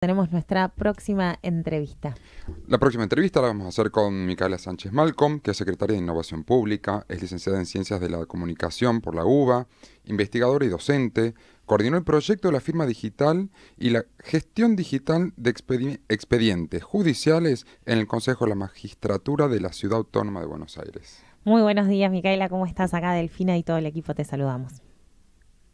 tenemos nuestra próxima entrevista. La próxima entrevista la vamos a hacer con Micaela Sánchez Malcom, que es secretaria de Innovación Pública, es licenciada en Ciencias de la Comunicación por la UBA, investigadora y docente, coordinó el proyecto de la firma digital y la gestión digital de expedientes judiciales en el Consejo de la Magistratura de la Ciudad Autónoma de Buenos Aires. Muy buenos días, Micaela, ¿cómo estás acá? Delfina y todo el equipo te saludamos.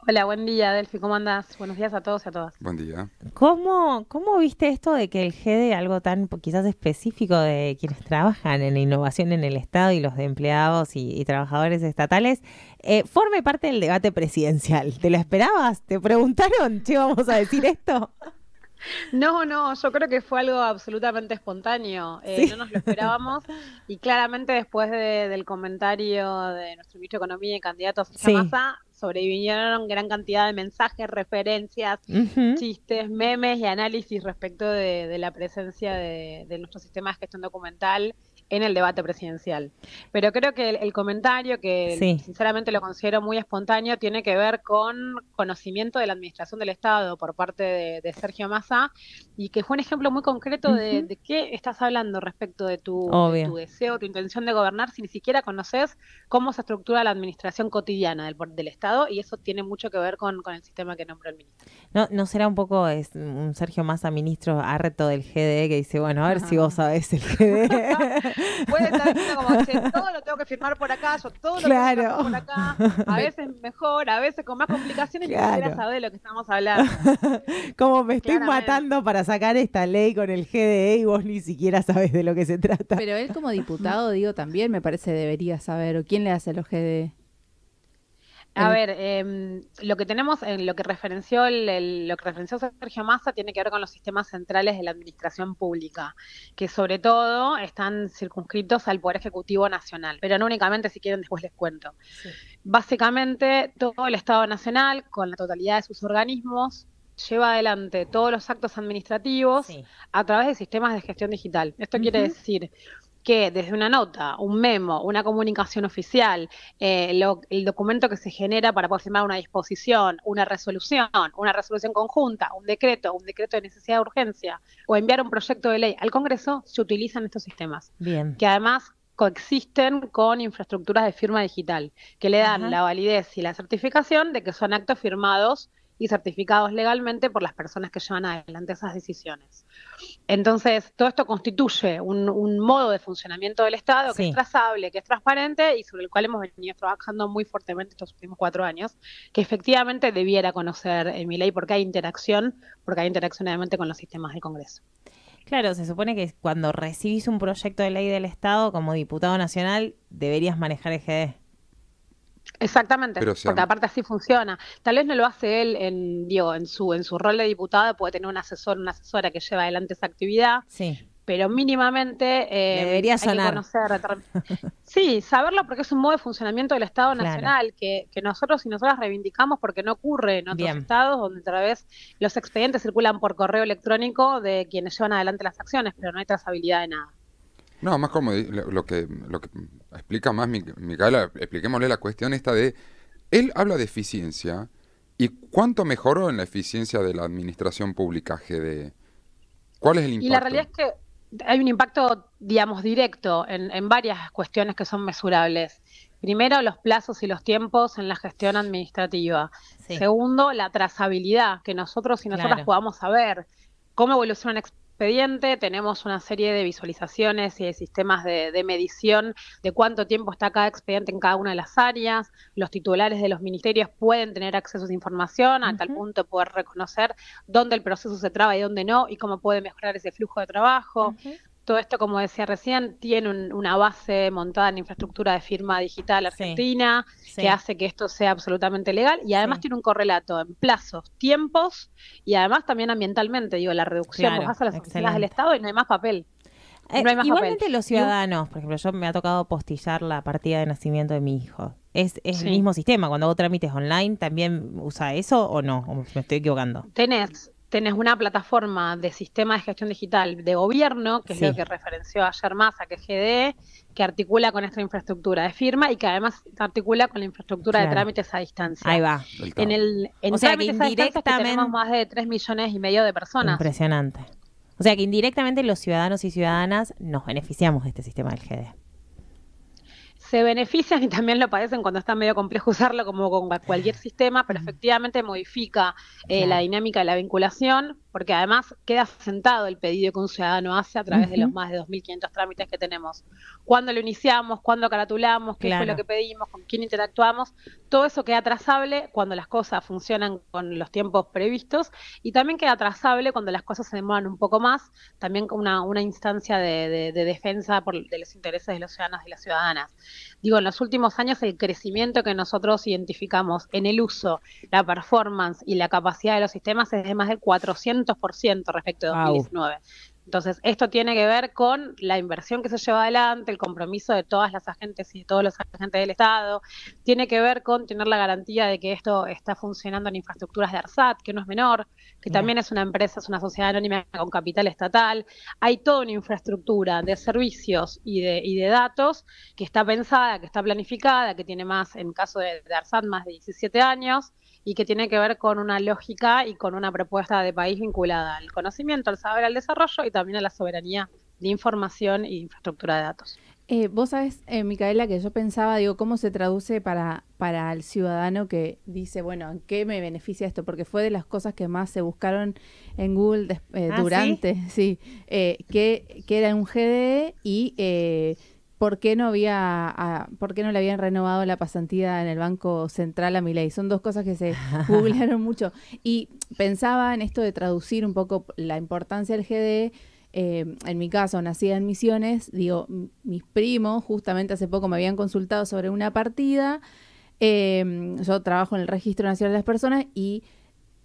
Hola, buen día, Delphi, ¿cómo andas? Buenos días a todos y a todas. Buen día. ¿Cómo, ¿Cómo viste esto de que el GEDE, algo tan quizás específico de quienes trabajan en innovación en el Estado y los de empleados y, trabajadores estatales, eh, forme parte del debate presidencial? ¿Te lo esperabas? ¿Te preguntaron, qué vamos a decir esto? No, no, yo creo que fue algo absolutamente espontáneo. Eh, no nos lo esperábamos. Y claramente después del comentario de nuestro ministro de Economía y candidato a sí sobrevivieron gran cantidad de mensajes, referencias, chistes, memes y análisis respecto de, la presencia de, de nuestro sistema de gestión documental en el debate presidencial. Pero creo que el, comentario, que sinceramente lo considero muy espontáneo, tiene que ver con conocimiento de la administración del Estado por parte de, Sergio Massa y que fue un ejemplo muy concreto de, qué estás hablando respecto de tu, deseo, tu intención de gobernar, si ni siquiera conoces cómo se estructura la administración cotidiana del, Estado y eso tiene mucho que ver con, el sistema que nombró el ministro. ¿No, no será un poco es, un Sergio Massa, ministro reto del GDE, que dice, bueno, a ver si vos sabés el GDE? puede estar como, todo lo tengo que firmar por acá, yo todo lo tengo que firmar por acá, a veces mejor, a veces con más complicaciones, ni siquiera sabes de lo que estamos hablando. como me estoy matando para sacar esta ley con el GDE y vos ni siquiera sabes de lo que se trata. Pero él como diputado, digo, también me parece debería saber, quién le hace los GDE. A ver, em, lo que tenemos, en lo que referenció lo que Sergio Massa tiene que ver con los sistemas centrales de la administración pública, que sobre todo están circunscritos al Poder Ejecutivo Nacional, pero no únicamente, si quieren después les cuento. Básicamente, todo el Estado Nacional, con la totalidad de sus organismos, lleva adelante todos los actos administrativos a través de sistemas de gestión digital. Esto quiere decir que desde una nota, un memo, una comunicación oficial, eh, el documento que se genera para poder firmar una disposición, una resolución, una resolución conjunta, un decreto, un decreto de necesidad de urgencia o enviar un proyecto de ley al Congreso, se utilizan estos sistemas. Bien. Que además coexisten con infraestructuras de firma digital, que le dan la validez y la certificación de que son actos firmados y certificados legalmente por las personas que llevan adelante esas decisiones. Entonces, todo esto constituye un, modo de funcionamiento del Estado que es trazable, que es transparente y sobre el cual hemos venido trabajando muy fuertemente estos últimos cuatro años, que efectivamente debiera conocer en eh, mi ley porque hay interacción, porque hay interacción obviamente con los sistemas del Congreso. Claro, se supone que cuando recibís un proyecto de ley del Estado como diputado nacional deberías manejar Gd. Exactamente, porque aparte así funciona. Tal vez no lo hace él en, en su, en su rol de diputado, puede tener un asesor, una asesora que lleva adelante esa actividad. Sí pero mínimamente eh, debería saberlo. conocer, sí, saberlo porque es un modo de funcionamiento del Estado Nacional que, nosotros y nosotras reivindicamos porque no ocurre en otros estados donde a través los expedientes circulan por correo electrónico de quienes llevan adelante las acciones, pero no hay trazabilidad de nada. No, más como lo que, explica más Micaela, expliquémosle la cuestión esta de, él habla de eficiencia y cuánto mejoró en la eficiencia de la administración pública GDE. ¿Cuál es el impacto? Y la realidad es que hay un impacto, digamos, directo en, en varias cuestiones que son mesurables. Primero, los plazos y los tiempos en la gestión administrativa. Segundo, la trazabilidad, que nosotros y nosotras podamos saber cómo evoluciona expediente, tenemos una serie de visualizaciones y de sistemas de, medición de cuánto tiempo está cada expediente en cada una de las áreas, los titulares de los ministerios pueden tener acceso a esa información, a tal punto poder reconocer dónde el proceso se traba y dónde no, y cómo puede mejorar ese flujo de trabajo todo esto, como decía recién, tiene una base montada en infraestructura de firma digital argentina, que hace que esto sea absolutamente legal y además tiene un correlato en plazos, tiempos y además también ambientalmente, digo, la reducción. de las oficinas del Estado y no hay más papel. Eh, igualmente los ciudadanos, por ejemplo, yo me ha tocado postillar la partida de nacimiento de mi hijo. ¿Es, el mismo sistema? Cuando hago trámites online, ¿también usa eso o no? me estoy equivocando? Tenés, tenés una plataforma de sistema de gestión digital de gobierno, que es lo que referenció ayer Massa, que es GDE, que articula con esta infraestructura de firma y que además articula con la infraestructura de trámites a distancia. Ahí va. En el en tenemos más de 3 millones y medio de personas. Impresionante. O sea que indirectamente los ciudadanos y ciudadanas nos beneficiamos de este sistema del GDE se benefician y también lo padecen cuando está medio complejo usarlo como con cualquier sistema, pero efectivamente modifica eh, la dinámica de la vinculación, porque además queda sentado el pedido que un ciudadano hace a través de los más de 2.500 trámites que tenemos. Cuándo lo iniciamos, cuándo caratulamos, qué fue lo que pedimos, con quién interactuamos, todo eso queda trazable cuando las cosas funcionan con los tiempos previstos y también queda trazable cuando las cosas se demoran un poco más, también como una, instancia de, defensa por, de los intereses de los ciudadanos y las ciudadanas. Digo, en los últimos años el crecimiento que nosotros identificamos en el uso, la performance y la capacidad de los sistemas es de más de 400 respecto de 2019. Entonces, esto tiene que ver con la inversión que se lleva adelante, el compromiso de todas las agentes y de todos los agentes del Estado, tiene que ver con tener la garantía de que esto está funcionando en infraestructuras de ARSAT, que no es menor, que también es una empresa, es una sociedad anónima con capital estatal. Hay toda una infraestructura de servicios y de, y de datos que está pensada, que está planificada, que tiene más, en caso de ARSAT, más de 17 años y que tiene que ver con una lógica y con una propuesta de país vinculada al conocimiento, al saber, al desarrollo y también a la soberanía de información e infraestructura de datos. Eh, vos sabés, eh, Micaela, que yo pensaba, digo, ¿cómo se traduce para, para el ciudadano que dice, bueno, ¿en qué me beneficia esto? Porque fue de las cosas que más se buscaron en Google eh, ah, durante, sí, que, que, era un GDE y por qué no había no le habían renovado la pasantía en el Banco Central a ley? Son dos cosas que se googlearon mucho. Y pensaba en esto de traducir un poco la importancia del GDE. Eh, en mi caso, nacida en Misiones, digo, mis primos justamente hace poco me habían consultado sobre una partida. Em, yo trabajo en el Registro Nacional de las Personas y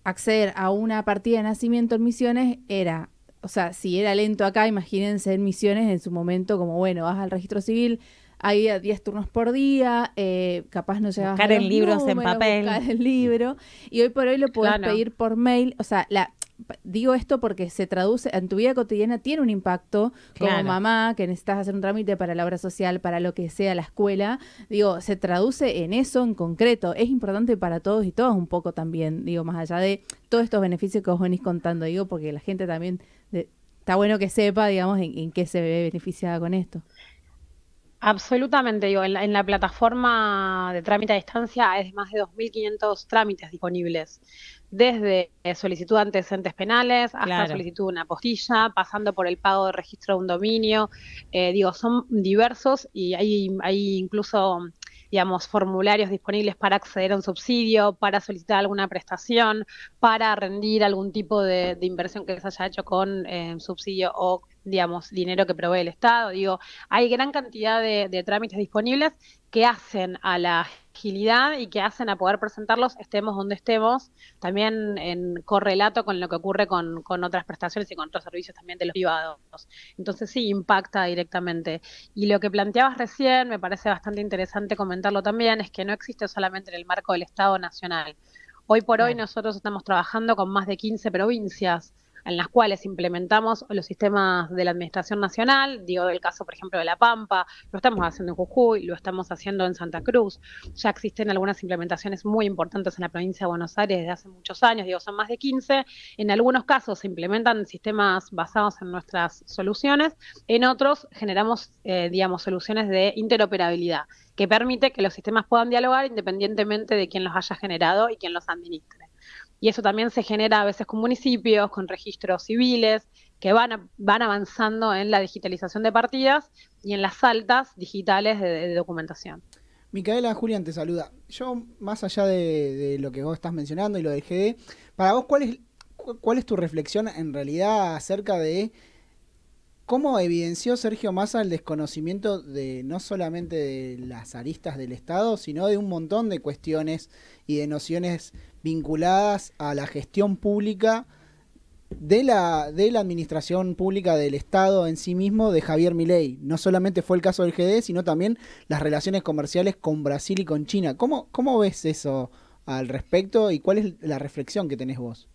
acceder a una partida de nacimiento en Misiones era o sea, si era lento acá, imagínense en misiones en su momento, como bueno, vas al registro civil, hay 10 turnos por día, eh, capaz no llegas a libro en libros en papel. libro. Y hoy por hoy lo puedes pedir por mail. O sea, la digo esto porque se traduce en tu vida cotidiana tiene un impacto como mamá que necesitas hacer un trámite para la obra social para lo que sea la escuela digo se traduce en eso en concreto es importante para todos y todas un poco también digo más allá de todos estos beneficios que os venís contando digo porque la gente también está bueno que sepa digamos en, qué se ve beneficiada con esto Absolutamente, digo, en la, en la, plataforma de trámite a distancia hay más de 2.500 trámites disponibles desde solicitud de antecedentes penales hasta solicitud de una postilla, pasando por el pago de registro de un dominio. Eh, digo, son diversos y hay, hay incluso digamos, formularios disponibles para acceder a un subsidio, para solicitar alguna prestación, para rendir algún tipo de, inversión que se haya hecho con eh, subsidio o digamos, dinero que provee el Estado. Digo, hay gran cantidad de, trámites disponibles que hacen a la agilidad y que hacen a poder presentarlos, estemos donde estemos, también en correlato con lo que ocurre con, con otras prestaciones y con otros servicios también de los privados. Entonces sí, impacta directamente. Y lo que planteabas recién, me parece bastante interesante comentarlo también, es que no existe solamente en el marco del Estado Nacional. Hoy por hoy nosotros estamos trabajando con más de 15 provincias en las cuales implementamos los sistemas de la Administración Nacional, digo del caso, por ejemplo, de La Pampa, lo estamos haciendo en Jujuy, lo estamos haciendo en Santa Cruz, ya existen algunas implementaciones muy importantes en la provincia de Buenos Aires desde hace muchos años, digo, son más de 15, en algunos casos se implementan sistemas basados en nuestras soluciones, en otros generamos, eh, digamos, soluciones de interoperabilidad, que permite que los sistemas puedan dialogar independientemente de quién los haya generado y quién los administre y eso también se genera a veces con municipios, con registros civiles, que van, van avanzando en la digitalización de partidas y en las altas digitales de, documentación. Micaela Julián te saluda. Yo, más allá de, lo que vos estás mencionando y lo del GD, para vos, ¿cuál es, cuál es tu reflexión en realidad acerca de cómo evidenció Sergio Massa el desconocimiento de no solamente de las aristas del Estado, sino de un montón de cuestiones y de nociones vinculadas a la gestión pública de la, de la administración pública del Estado en sí mismo de Javier Milei. No solamente fue el caso del GD, sino también las relaciones comerciales con Brasil y con China. ¿Cómo, cómo ves eso al respecto y cuál es la reflexión que tenés vos?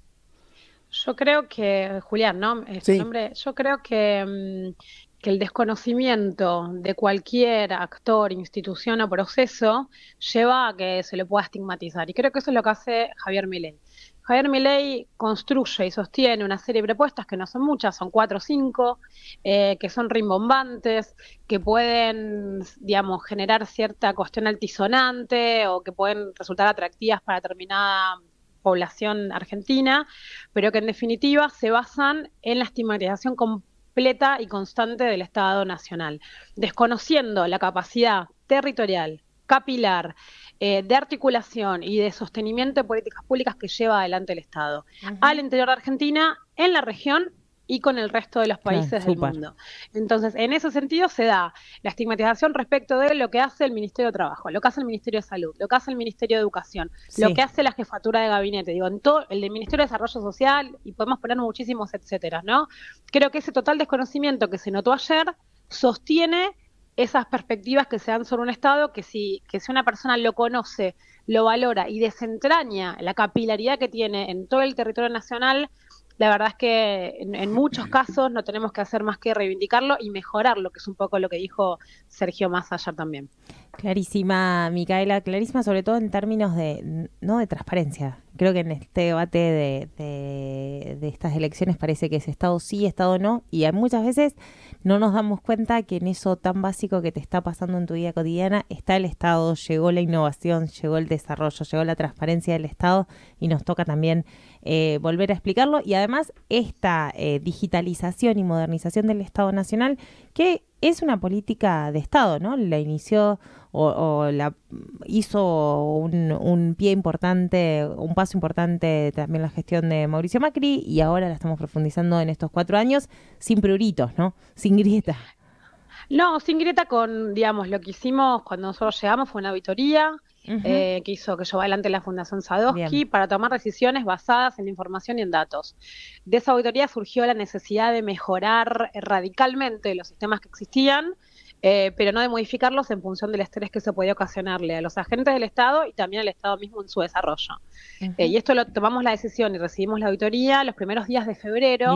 Yo creo que, Julián, ¿no? Este sí. Yo creo que, mm, que el desconocimiento de cualquier actor, institución o proceso lleva a que se le pueda estigmatizar. Y creo que eso es lo que hace Javier Milei. Javier Milei construye y sostiene una serie de propuestas que no son muchas, son cuatro o cinco, eh, que son rimbombantes, que pueden, digamos, generar cierta cuestión altisonante o que pueden resultar atractivas para determinada población argentina, pero que en definitiva se basan en la estigmatización completa completa y constante del Estado Nacional, desconociendo la capacidad territorial, capilar, eh, de articulación y de sostenimiento de políticas públicas que lleva adelante el Estado al interior de Argentina, en la región y con el resto de los países del mundo. Entonces, en ese sentido se da la estigmatización respecto de lo que hace el Ministerio de Trabajo, lo que hace el Ministerio de Salud, lo que hace el Ministerio de Educación, lo que hace la jefatura de gabinete, digo, en todo el del Ministerio de Desarrollo Social y podemos poner muchísimos etcétera, ¿no? Creo que ese total desconocimiento que se notó ayer sostiene esas perspectivas que se dan sobre un Estado que si, que si una persona lo conoce, lo valora y desentraña la capilaridad que tiene en todo el territorio nacional, la verdad es que en, muchos casos no tenemos que hacer más que reivindicarlo y mejorarlo, que es un poco lo que dijo Sergio más allá también. Clarísima, Micaela, clarísima sobre todo en términos de, no de transparencia. Creo que en este debate de, de estas elecciones parece que es Estado sí, Estado no, y muchas veces no nos damos cuenta que en eso tan básico que te está pasando en tu vida cotidiana está el Estado, llegó la innovación, llegó el desarrollo, llegó la transparencia del Estado y nos toca también eh, volver a explicarlo y además esta eh, digitalización y modernización del Estado Nacional que es una política de Estado, ¿no? La inició o, la hizo un, pie importante, un paso importante también la gestión de Mauricio Macri y ahora la estamos profundizando en estos cuatro años sin pruritos, ¿no? Sin grieta. No, sin grieta con, digamos, lo que hicimos cuando nosotros llegamos fue una auditoría, eh, que hizo que llevó adelante la Fundación Sadowski para tomar decisiones basadas en información y en datos. De esa auditoría surgió la necesidad de mejorar radicalmente los sistemas que existían, eh, pero no de modificarlos en función del estrés que se podía ocasionarle a los agentes del Estado y también al Estado mismo en su desarrollo. Eh, y esto lo tomamos la decisión y recibimos la auditoría los primeros días de febrero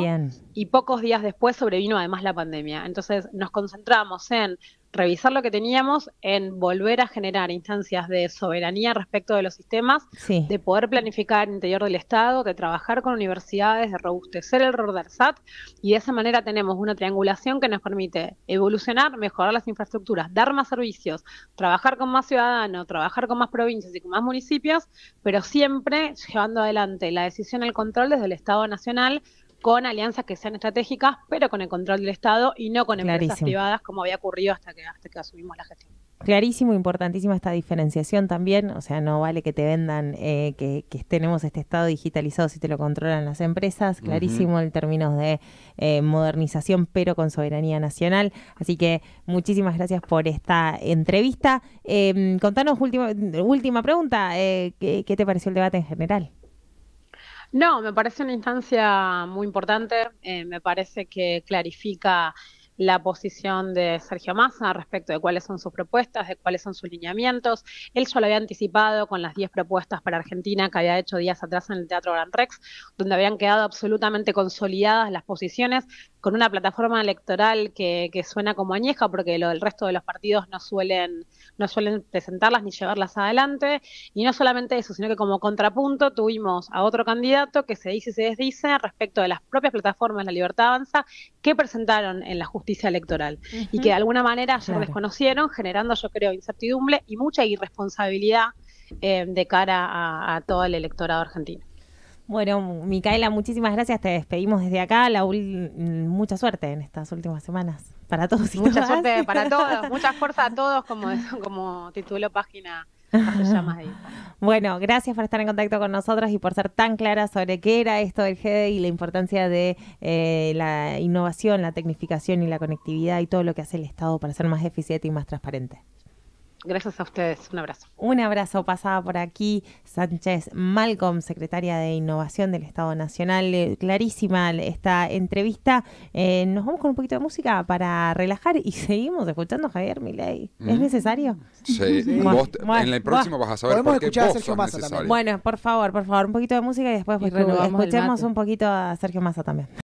y pocos días después sobrevino además la pandemia. Entonces nos concentramos en revisar lo que teníamos, en volver a generar instancias de soberanía respecto de los sistemas, de poder planificar el interior del Estado, de trabajar con universidades, de robustecer el rol del SAT y de esa manera tenemos una triangulación que nos permite evolucionar, mejorar las infraestructuras, dar más servicios, trabajar con más ciudadanos, trabajar con más provincias y con más municipios, pero siempre llevando adelante la decisión, el control desde el Estado Nacional con alianzas que sean estratégicas, pero con el control del Estado y no con empresas privadas como había ocurrido hasta que, hasta que asumimos la gestión. Clarísimo, importantísima esta diferenciación también, o sea, no vale que te vendan eh, que, tenemos este estado digitalizado si te lo controlan las empresas, clarísimo en términos de eh, modernización, pero con soberanía nacional. Así que muchísimas gracias por esta entrevista. Em, contanos última, última pregunta, eh, ¿qué te pareció el debate en general? No, me parece una instancia muy importante, eh, me parece que clarifica la posición de Sergio Massa respecto de cuáles son sus propuestas, de cuáles son sus lineamientos. Él ya lo había anticipado con las 10 propuestas para Argentina que había hecho días atrás en el Teatro Gran Rex, donde habían quedado absolutamente consolidadas las posiciones con una plataforma electoral que, suena como añeja porque lo, el resto de los partidos no suelen, no suelen presentarlas ni llevarlas adelante. Y no solamente eso, sino que como contrapunto tuvimos a otro candidato que se dice y se desdice respecto de las propias plataformas de La Libertad Avanza que presentaron en la justicia electoral y que de alguna manera se desconocieron, generando yo creo incertidumbre y mucha irresponsabilidad eh, de cara a todo el electorado argentino. Bueno, Micaela, muchísimas gracias. Te despedimos desde acá. Laúl, mm, mucha suerte en estas últimas semanas para todos. Y mucha suerte para todos, mucha fuerza a todos, como, como tituló página. Bueno, gracias por estar en contacto con nosotros y por ser tan clara sobre qué era esto del GEDE y la importancia de eh, la innovación, la tecnificación y la conectividad y todo lo que hace el Estado para ser más eficiente y más transparente. Gracias a ustedes, un abrazo. Un abrazo pasaba por aquí, Sánchez Malcolm, secretaria de Innovación del Estado Nacional. Eh, clarísima esta entrevista. Eh, nos vamos con un poquito de música para relajar y seguimos escuchando a Javier Milei. ¿Es mm. necesario? Sí, en el próximo vas a saber por qué Bueno, por favor, por favor, un poquito de música y después escuchemos un poquito a Sergio Massa también.